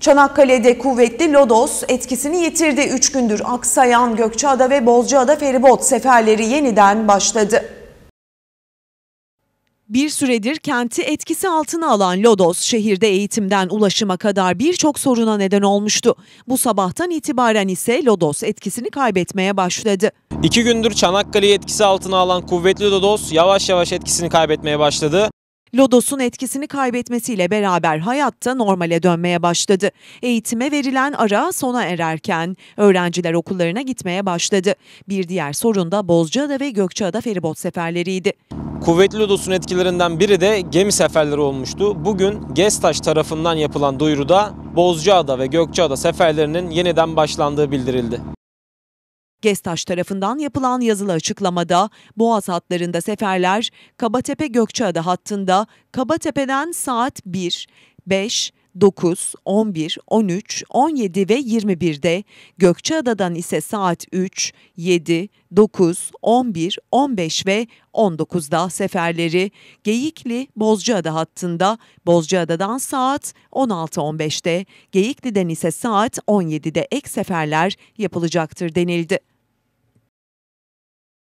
Çanakkale'de kuvvetli Lodos etkisini yitirdi. 3 gündür aksayan Gökçeada ve Bozcaada feribot seferleri yeniden başladı. Bir süredir kenti etkisi altına alan Lodos şehirde eğitimden ulaşıma kadar birçok soruna neden olmuştu. Bu sabahtan itibaren ise Lodos etkisini kaybetmeye başladı. İki gündür Çanakkale'yi etkisi altına alan kuvvetli Lodos yavaş yavaş etkisini kaybetmeye başladı. Lodos'un etkisini kaybetmesiyle beraber hayatta normale dönmeye başladı. Eğitime verilen ara sona ererken öğrenciler okullarına gitmeye başladı. Bir diğer sorun da Bozcaada ve Gökçeada feribot seferleriydi. Kuvvetli Lodos'un etkilerinden biri de gemi seferleri olmuştu. Bugün Gestaş tarafından yapılan duyuruda Bozcaada ve Gökçeada seferlerinin yeniden başlandığı bildirildi. Gestaş tarafından yapılan yazılı açıklamada Boğaz hatlarında seferler Kabatepe Gökçeada hattında Kabatepe'den saat 1, 5, 9, 11, 13, 17 ve 21'de Gökçeada'dan ise saat 3, 7, 9, 11, 15 ve 19'da seferleri Geyikli Bozcaada hattında Bozcaada'dan saat 16.15'te Geyikli'den ise saat 17'de ek seferler yapılacaktır denildi.